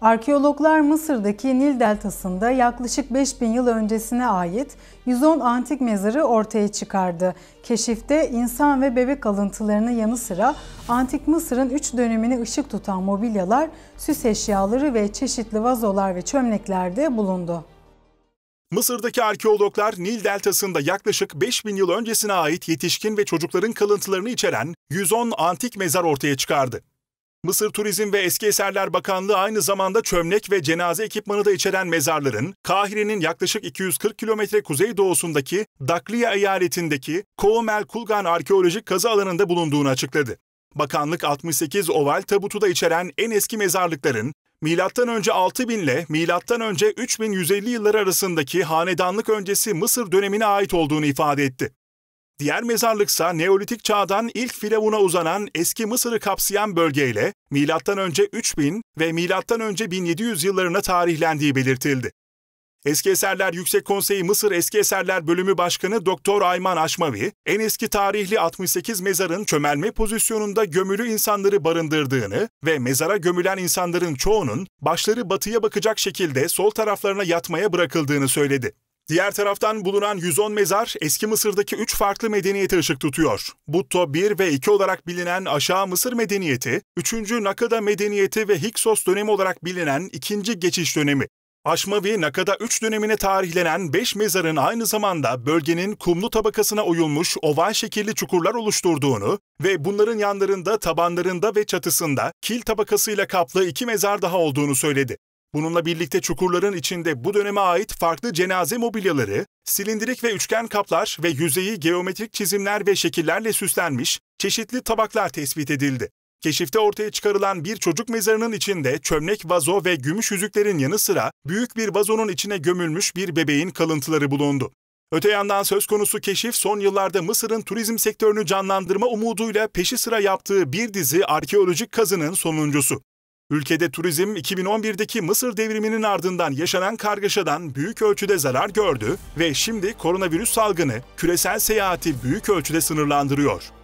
Arkeologlar Mısır'daki Nil Deltası'nda yaklaşık 5000 yıl öncesine ait 110 antik mezarı ortaya çıkardı. Keşifte insan ve bebek alıntılarının yanı sıra antik Mısır'ın 3 dönemini ışık tutan mobilyalar, süs eşyaları ve çeşitli vazolar ve çömlekler de bulundu. Mısır'daki arkeologlar Nil Deltası'nda yaklaşık 5000 yıl öncesine ait yetişkin ve çocukların kalıntılarını içeren 110 antik mezar ortaya çıkardı. Mısır Turizm ve Eski Eserler Bakanlığı aynı zamanda çömlek ve cenaze ekipmanı da içeren mezarların Kahire'nin yaklaşık 240 kilometre kuzeydoğusundaki Dakliya eyaletindeki Koumel Kulgan arkeolojik kazı alanında bulunduğunu açıkladı. Bakanlık 68 oval tabutu da içeren en eski mezarlıkların M.Ö. 6000 ile M.Ö. 3150 yılları arasındaki hanedanlık öncesi Mısır dönemine ait olduğunu ifade etti. Diğer mezarlıksa Neolitik çağdan ilk Firavun'a uzanan eski Mısır'ı kapsayan bölgeyle M.Ö. 3000 ve M.Ö. 1700 yıllarına tarihlendiği belirtildi. Eski Eserler Yüksek Konseyi Mısır Eski Eserler Bölümü Başkanı Doktor Ayman Aşmavi, en eski tarihli 68 mezarın çömelme pozisyonunda gömülü insanları barındırdığını ve mezara gömülen insanların çoğunun başları batıya bakacak şekilde sol taraflarına yatmaya bırakıldığını söyledi. Diğer taraftan bulunan 110 mezar eski Mısır'daki 3 farklı medeniyete ışık tutuyor. Butto 1 ve 2 olarak bilinen Aşağı Mısır medeniyeti, 3. Nakada medeniyeti ve Hiksos dönemi olarak bilinen ikinci geçiş dönemi. Aşmavi Nakada 3 dönemine tarihlenen 5 mezarın aynı zamanda bölgenin kumlu tabakasına oyulmuş oval şekilli çukurlar oluşturduğunu ve bunların yanlarında, tabanlarında ve çatısında kil tabakasıyla kaplı iki mezar daha olduğunu söyledi. Bununla birlikte çukurların içinde bu döneme ait farklı cenaze mobilyaları, silindirik ve üçgen kaplar ve yüzeyi geometrik çizimler ve şekillerle süslenmiş çeşitli tabaklar tespit edildi. Keşifte ortaya çıkarılan bir çocuk mezarının içinde çömlek vazo ve gümüş yüzüklerin yanı sıra büyük bir vazonun içine gömülmüş bir bebeğin kalıntıları bulundu. Öte yandan söz konusu keşif son yıllarda Mısır'ın turizm sektörünü canlandırma umuduyla peşi sıra yaptığı bir dizi arkeolojik kazının sonuncusu. Ülkede turizm 2011'deki Mısır devriminin ardından yaşanan kargaşadan büyük ölçüde zarar gördü ve şimdi koronavirüs salgını küresel seyahati büyük ölçüde sınırlandırıyor.